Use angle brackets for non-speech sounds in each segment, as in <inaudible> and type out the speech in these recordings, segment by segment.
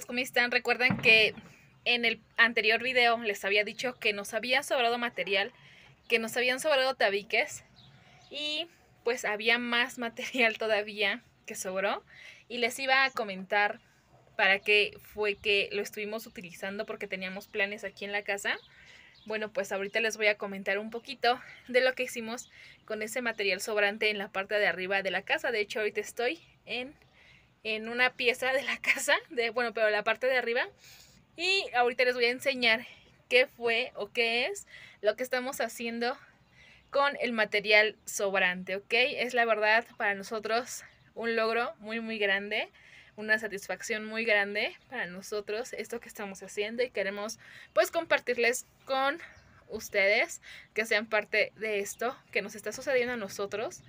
como ¿cómo están? Recuerdan que en el anterior video les había dicho que nos había sobrado material, que nos habían sobrado tabiques y pues había más <laughs> material todavía que sobró y les iba a comentar para qué fue que lo estuvimos utilizando porque teníamos planes aquí en la casa. Bueno, pues ahorita les voy a comentar un poquito de lo que hicimos con ese material sobrante en la parte de arriba de la casa. De hecho, ahorita estoy en en una pieza de la <laughs> casa, de, bueno, pero la parte de arriba. Y ahorita les voy a enseñar qué fue o qué es lo que estamos haciendo con el material sobrante, ¿ok? Es la verdad para nosotros un logro muy, muy grande, una satisfacción muy grande para nosotros esto que estamos haciendo y queremos pues compartirles con ustedes que sean parte de esto que nos está sucediendo a nosotros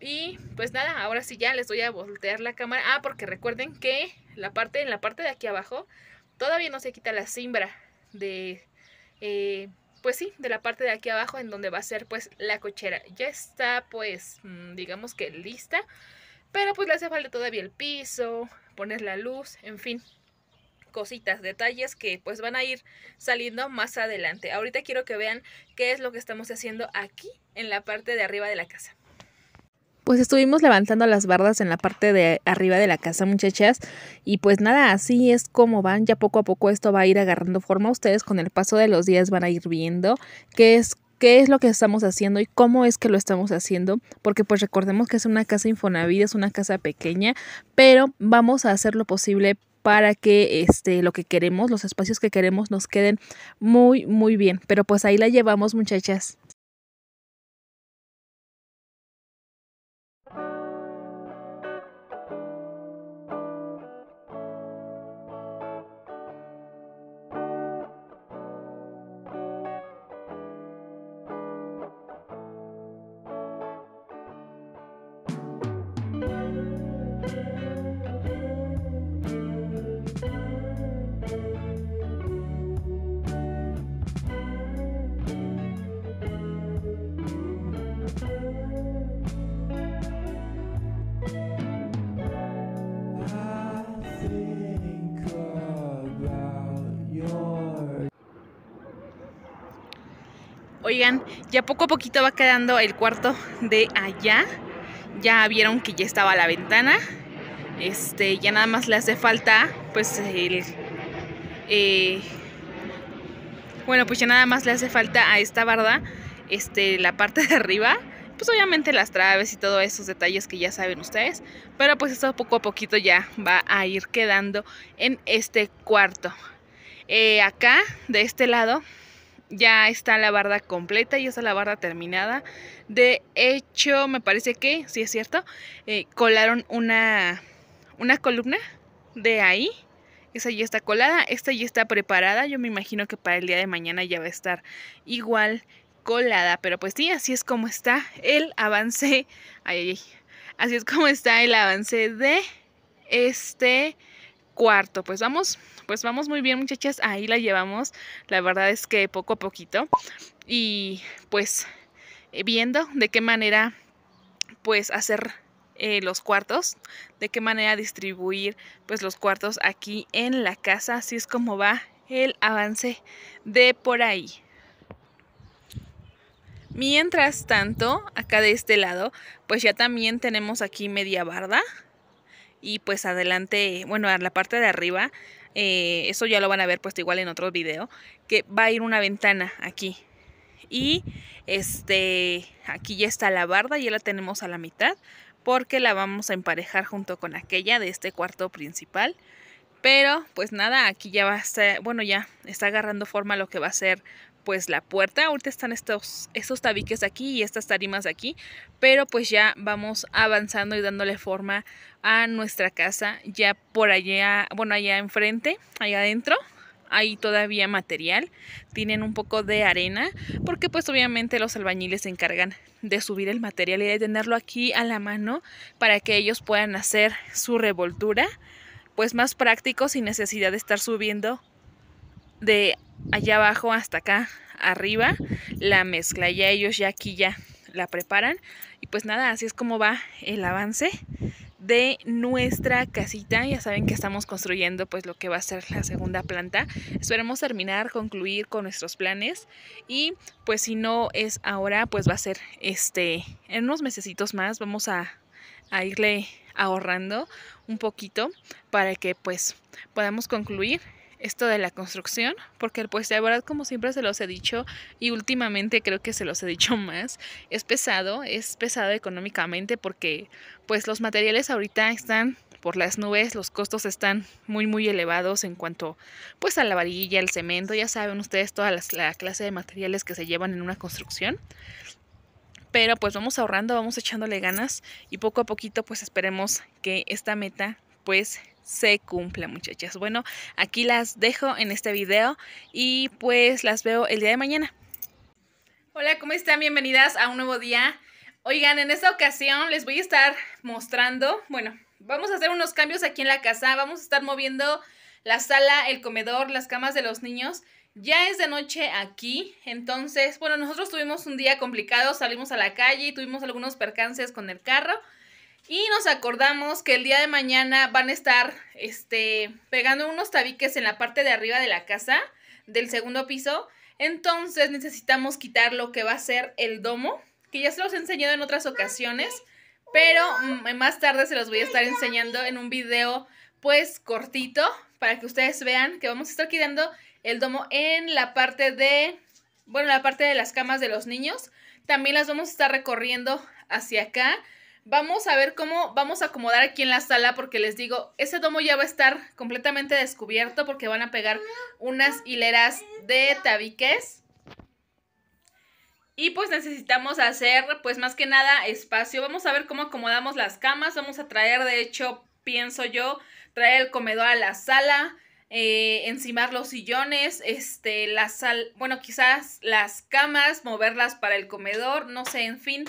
y pues nada, ahora sí ya les voy a voltear la cámara. Ah, porque recuerden que la parte, en la parte de aquí abajo todavía no se quita la cimbra de... Eh, pues sí, de la parte de aquí abajo en donde va a ser pues la cochera. Ya está pues mm, digamos que lista, pero pues le hace falta todavía el piso, poner la luz, en fin, cositas, detalles que pues van a ir saliendo más adelante. Ahorita quiero que vean qué es lo que estamos haciendo aquí en la parte de arriba de la casa pues estuvimos levantando las bardas en la parte de arriba de la casa, muchachas. Y pues nada, así es como van. Ya poco a poco esto va a ir agarrando forma. Ustedes con el paso de los días van a ir viendo qué es qué es lo que estamos haciendo y cómo es que lo estamos haciendo, porque pues recordemos que es una casa Infonavit, es una casa pequeña, pero vamos a hacer lo posible para que este lo que queremos, los espacios que queremos nos queden muy muy bien, pero pues ahí la llevamos, muchachas. Oigan, ya poco a poquito va quedando el cuarto de allá. Ya vieron que ya estaba la ventana. Este, ya nada más le hace falta, pues, el... Eh, bueno, pues ya nada más le hace falta a esta barda, este, la parte de arriba. Pues obviamente las traves y todos esos detalles que ya saben ustedes. Pero pues esto poco a poquito ya va a ir quedando en este cuarto. Eh, acá, de este lado, ya está la barda completa, ya está la barda terminada. De hecho, me parece que, si es cierto, eh, colaron una, una columna de ahí. Esa ya está colada, esta ya está preparada. Yo me imagino que para el día de mañana ya va a estar igual colada. Pero pues sí, así es como está el avance. Así es como está el avance de este cuarto. Pues vamos, pues vamos muy bien muchachas, ahí la llevamos. La verdad es que poco a poquito. Y pues eh, viendo de qué manera pues hacer eh, los cuartos, de qué manera distribuir pues los cuartos aquí en la casa. Así es como va el avance de por ahí. Mientras tanto, acá de este lado, pues ya también tenemos aquí media barda y pues adelante, bueno, a la parte de arriba, eh, eso ya lo van a ver puesto igual en otro video, que va a ir una ventana aquí. Y este, aquí ya está la barda, ya la tenemos a la mitad, porque la vamos a emparejar junto con aquella de este cuarto principal. Pero pues nada, aquí ya va a estar, bueno ya está agarrando forma lo que va a ser pues la puerta. Ahorita están estos, estos tabiques aquí y estas tarimas aquí, pero pues ya vamos avanzando y dándole forma a nuestra casa ya por allá, bueno, allá enfrente, allá adentro. Hay todavía material, tienen un poco de arena, porque pues obviamente los albañiles se encargan de subir el material y de tenerlo aquí a la mano para que ellos puedan hacer su revoltura, pues más práctico sin necesidad de estar subiendo de allá abajo hasta acá arriba la mezcla. Ya ellos ya aquí ya la preparan. Y pues nada, así es como va el avance de nuestra casita. Ya saben que estamos construyendo pues lo que va a ser la segunda planta. Esperemos terminar, concluir con nuestros planes y pues si no es ahora, pues va a ser este en unos mesecitos más vamos a, a irle ahorrando un poquito para que pues podamos concluir esto de la construcción, porque pues de verdad como siempre se los he dicho y últimamente creo que se los he dicho <laughs> más, es pesado, es pesado económicamente porque pues los materiales ahorita están por las nubes, los costos están muy muy elevados en cuanto pues a la varilla, el cemento, ya saben ustedes toda la, la clase de materiales que se llevan en una construcción pero pues vamos ahorrando, vamos echándole ganas y poco a poquito pues esperemos que esta meta pues se cumple, muchachas. Bueno, aquí las dejo en este video y pues las veo el día de mañana. Hola, ¿cómo están? Bienvenidas a un nuevo día. Oigan, en esta ocasión les voy a estar mostrando, bueno, vamos a hacer unos cambios aquí en la casa. Vamos a estar moviendo la sala, el comedor, las camas de los niños. Ya es de noche aquí, entonces, bueno, nosotros tuvimos un día complicado, salimos a la calle y tuvimos algunos percances con el carro. Y nos acordamos que el día de mañana van a estar este, pegando unos tabiques en la parte de arriba de la casa, del segundo piso. Entonces necesitamos quitar lo que va a ser el domo, que ya se los he enseñado en otras ocasiones, pero mm, más tarde se los voy a estar enseñando en un video pues cortito para que ustedes vean que vamos a estar quitando el domo en la parte de, bueno, la parte de las camas de los niños. También las vamos a estar recorriendo hacia acá Vamos a ver cómo vamos a acomodar aquí en la sala porque les digo, ese domo ya va a estar completamente descubierto porque van a pegar unas hileras de tabiques. Y pues necesitamos hacer pues más que nada espacio. Vamos a ver cómo acomodamos las camas. Vamos a traer, de hecho, pienso yo, traer el comedor a la sala. Eh, encimar los sillones, este, la sal, bueno, quizás las camas, moverlas para el comedor, no sé, en fin,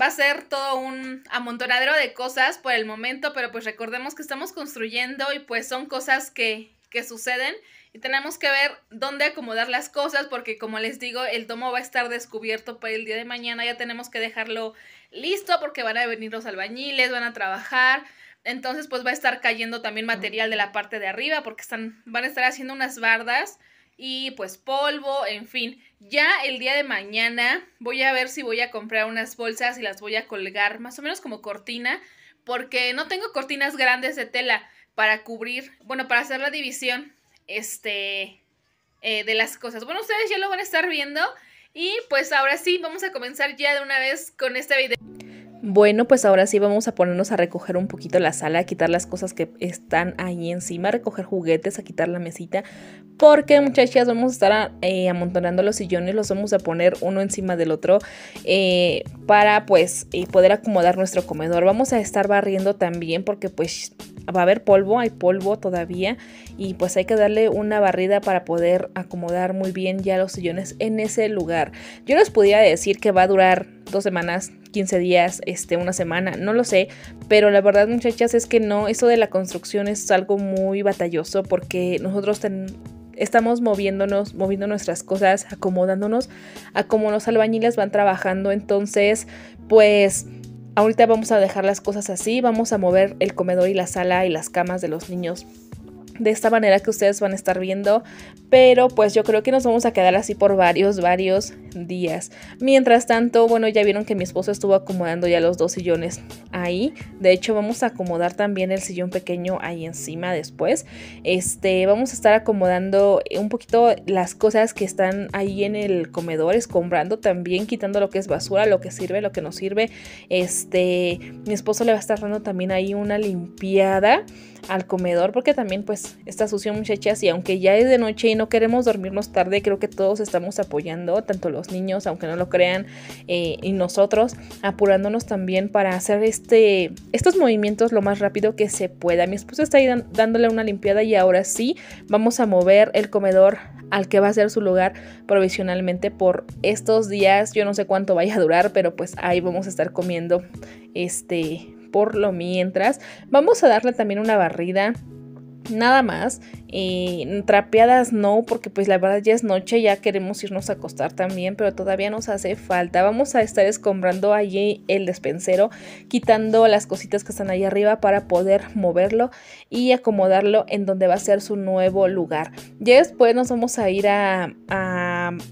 va a ser todo un amontonadero de cosas por el momento, pero pues recordemos que estamos construyendo y pues son cosas que, que suceden y tenemos que ver dónde acomodar las cosas porque como les digo, el domo va a estar descubierto para el día de mañana, ya tenemos que dejarlo listo porque van a venir los albañiles, van a trabajar. Entonces pues va a estar cayendo también material de la parte de arriba porque están, van a estar haciendo unas bardas y pues polvo, en fin. Ya el día de mañana voy a ver si voy a comprar unas bolsas y las voy a colgar más o menos como cortina, porque no tengo cortinas grandes de tela para cubrir, bueno, para hacer la división este, eh, de las cosas. Bueno, ustedes ya lo van a estar viendo y pues ahora sí, vamos a comenzar ya de una vez con este video. Bueno, pues ahora sí vamos a ponernos a recoger un poquito la sala, a quitar las cosas que están ahí encima, a recoger juguetes, a quitar la mesita, porque muchachas vamos a estar ah, eh, amontonando los sillones, los vamos a poner uno encima del otro eh, para pues eh, poder acomodar nuestro comedor. Vamos a estar barriendo también porque pues va a haber polvo, hay polvo todavía y pues hay que darle una barrida para poder acomodar muy bien ya los sillones en ese lugar. Yo les podría decir que va a durar dos semanas, 15 días, este, una semana, no lo sé, pero la verdad muchachas es que no, eso de la construcción es algo muy batalloso porque nosotros estamos moviéndonos, moviendo nuestras cosas, acomodándonos a como los albañiles van trabajando. Entonces, pues Ahorita vamos a dejar las cosas así, vamos a mover el comedor y la sala y las camas de los niños de esta manera que ustedes van a estar viendo, pero pues yo creo que nos vamos a quedar así por varios, varios días. Mientras tanto, bueno, ya vieron que mi esposo estuvo acomodando ya los dos sillones ahí. De hecho, vamos a acomodar también el sillón pequeño ahí encima después. Este, vamos a estar acomodando un poquito las cosas que están ahí en el comedor, escombrando también, quitando lo que es basura, lo que sirve, lo que no sirve. Este, mi esposo le va a estar dando también ahí una limpiada al comedor porque también pues esta está sucio muchachas y aunque ya es de noche y no queremos dormirnos tarde, creo que todos estamos apoyando, tanto los niños, aunque no lo crean, eh, y nosotros, apurándonos también para hacer este, estos movimientos lo más rápido que se pueda. Mi esposa está ahí dándole una limpiada y ahora sí vamos a mover el comedor al que va a ser su lugar provisionalmente por estos días. Yo no sé cuánto vaya a durar, pero pues ahí vamos a estar comiendo este por lo mientras. Vamos a darle también una barrida nada más eh, trapeadas no, porque pues la verdad ya es noche, ya queremos irnos a acostar también, pero todavía nos hace falta. Vamos a estar escombrando allí el despensero, quitando las cositas que están ahí arriba para poder moverlo y acomodarlo en donde va a ser su nuevo lugar. Ya después nos vamos a ir a,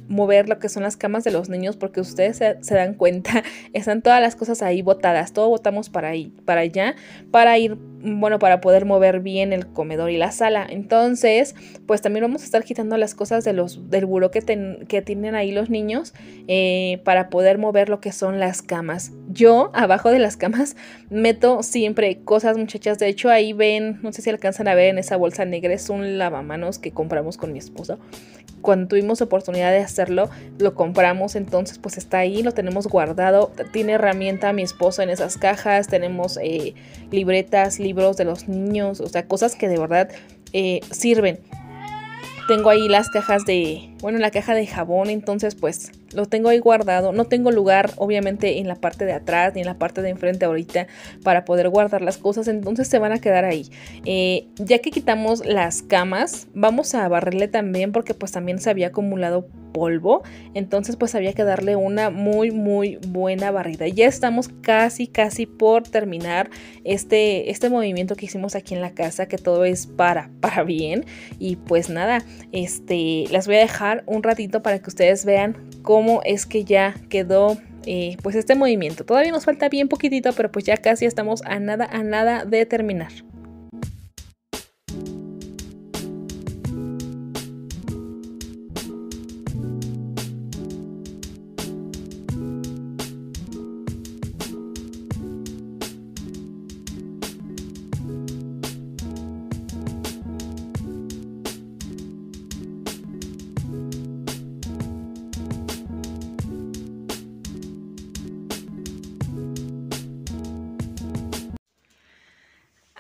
mover lo que son las camas de los niños, porque ustedes se, dan cuenta, <laughs> están todas las cosas ahí botadas, todo botamos para, ahí, para allá, para ir, bueno, para poder mover bien el comedor y la sala. Entonces, entonces, pues también vamos a estar quitando las cosas del buró que, tienen ahí los niños eh, para poder mover lo que son las camas. Yo abajo de las camas meto siempre cosas, muchachas. De hecho, ahí ven, no sé si alcanzan a ver en esa bolsa negra, es un lavamanos que compramos con mi esposo. Cuando tuvimos oportunidad de hacerlo, lo compramos, entonces pues está ahí, lo tenemos guardado. Tiene herramienta mi esposo en esas cajas, tenemos eh, libretas, libros de los niños, o sea, cosas que de verdad eh, sirven. Tengo ahí las cajas de, bueno, la caja de jabón, entonces pues lo tengo ahí guardado. No tengo lugar obviamente en la parte de atrás ni en la parte de enfrente ahorita para poder guardar las cosas, entonces se van a quedar ahí. Eh, ya que quitamos las camas, vamos a barrerle también porque pues también se había acumulado polvo. Entonces pues había que darle una muy muy buena barrida. Ya estamos casi casi por terminar este, este movimiento que hicimos aquí en la casa, que todo es para, <laughs> para bien. Y pues nada, este, las voy a dejar un ratito para que ustedes vean cómo es que ya quedó eh, pues este movimiento. Todavía nos falta bien poquitito, pero pues ya casi estamos a nada, a nada de terminar.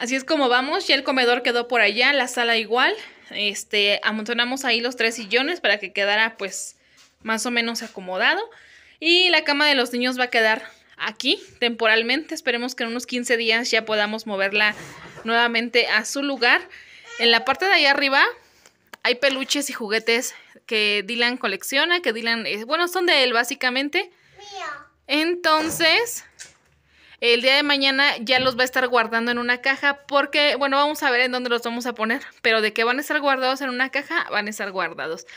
Así es como vamos, ya el comedor quedó por allá, la sala igual. Este, amontonamos ahí los tres sillones para que quedara pues más o menos acomodado. Y la cama de los niños va a quedar aquí temporalmente. Esperemos que en unos 15 días ya podamos moverla nuevamente a su lugar. En la parte de allá arriba hay peluches y juguetes que Dylan colecciona, que Dylan, eh, bueno, son de él básicamente. Entonces, el día de mañana ya los va a estar guardando en una caja porque, bueno, vamos a ver en dónde los vamos a poner, pero de que van a estar guardados en una caja, van a estar guardados.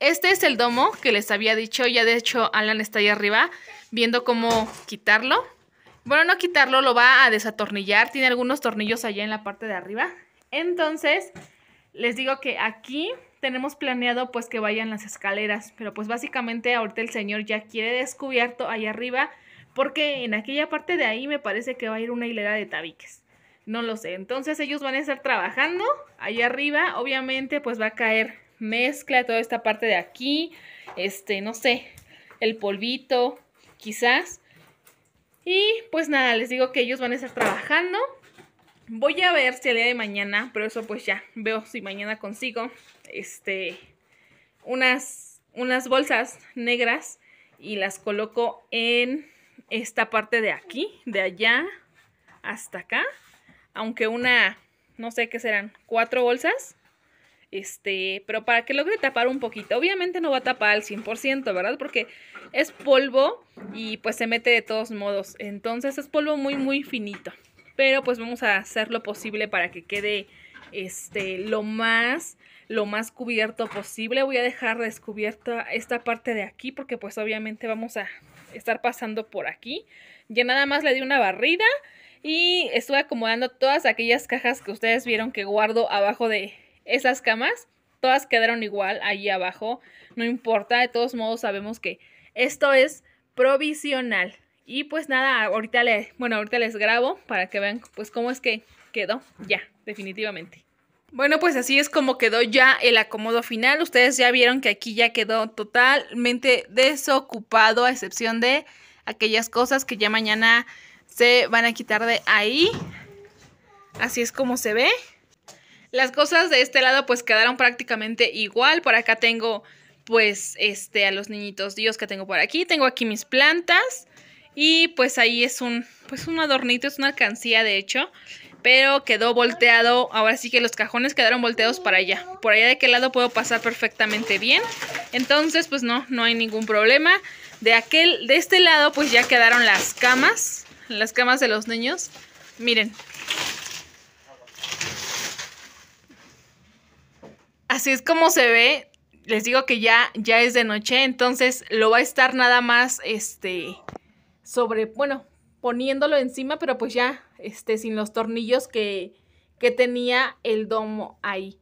Este es el domo que les había dicho, ya de hecho Alan está ahí arriba viendo cómo quitarlo. Bueno, no quitarlo, lo va a desatornillar, tiene algunos tornillos allá en la parte de arriba. Entonces, les digo que aquí tenemos planeado pues que vayan las escaleras, pero pues básicamente ahorita el señor ya quiere descubierto ahí arriba porque en aquella parte de ahí me parece que va a ir una hilera de tabiques. No lo sé. Entonces ellos van a estar trabajando allá arriba. Obviamente pues va a caer mezcla toda esta parte de aquí. Este, no sé, el polvito quizás. Y pues nada, les digo que ellos van a estar trabajando. Voy a ver si el día de mañana, pero eso pues ya, veo si mañana consigo este, unas, unas bolsas negras y las coloco en esta parte de aquí, de allá hasta acá. Aunque una, no sé qué serán, cuatro bolsas. Este, pero para que logre tapar un poquito. Obviamente no va a tapar al 100%, ¿verdad? Porque es polvo y pues se mete de todos modos. Entonces es polvo muy, muy finito. Pero pues vamos a hacer lo posible para que quede este, lo más lo más cubierto posible. Voy a dejar descubierta esta parte de aquí porque pues obviamente vamos a estar pasando por aquí. Ya nada más le di una barrida y estuve acomodando todas aquellas cajas que ustedes vieron que guardo abajo de esas camas. Todas quedaron igual ahí abajo, no importa, de todos modos sabemos que esto es provisional. Y pues nada, ahorita le bueno, ahorita les grabo para que vean pues cómo es que quedó ya, definitivamente. Bueno, pues así es como quedó ya el acomodo final. Ustedes ya vieron que aquí ya quedó totalmente desocupado, a excepción de aquellas cosas que ya mañana se van a quitar de ahí. Así es como se ve. Las cosas de este lado pues quedaron prácticamente igual. Por acá tengo pues este a los niñitos Dios que tengo por aquí. Tengo aquí mis plantas y pues ahí es un pues un adornito, es una alcancía de hecho pero quedó volteado. Ahora sí que los cajones quedaron volteados para allá. Por allá de qué lado puedo pasar perfectamente bien. Entonces, pues no, no hay ningún problema. De aquel, de este lado, pues ya quedaron las camas. Las camas de los niños. Miren. Así es como se ve. Les digo que ya, ya es de noche. Entonces lo va a estar nada más este. Sobre. Bueno, poniéndolo encima, pero pues ya este, sin los tornillos que, que tenía el domo ahí.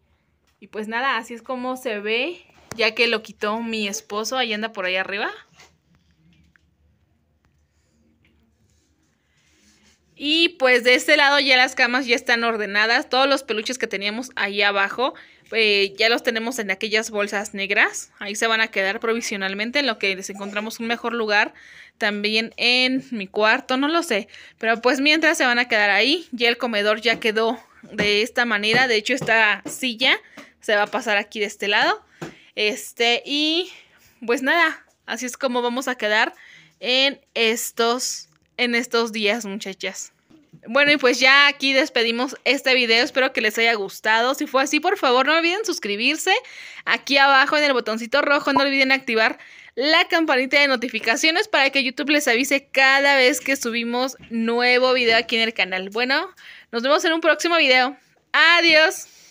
Y pues nada, así es como se ve, ya que lo quitó mi esposo, ahí anda por ahí arriba. Y pues de este lado ya las camas ya están ordenadas. Todos los peluches que teníamos ahí abajo eh, ya los tenemos en aquellas bolsas negras. Ahí se van a quedar provisionalmente en lo que les encontramos un mejor lugar. También en mi cuarto, no lo sé. Pero pues mientras se van a quedar ahí. Ya el comedor ya quedó de esta manera. De hecho esta silla se va a pasar aquí de este lado. Este y pues nada. Así es como vamos a quedar en estos en estos días, muchachas. Bueno, y pues ya aquí despedimos este video. Espero que les haya gustado. Si fue así, por favor, no olviden suscribirse. Aquí abajo en el botoncito rojo, no olviden activar la campanita de notificaciones para que YouTube les avise cada vez que subimos nuevo video aquí en el canal. Bueno, nos vemos en un próximo video. Adiós.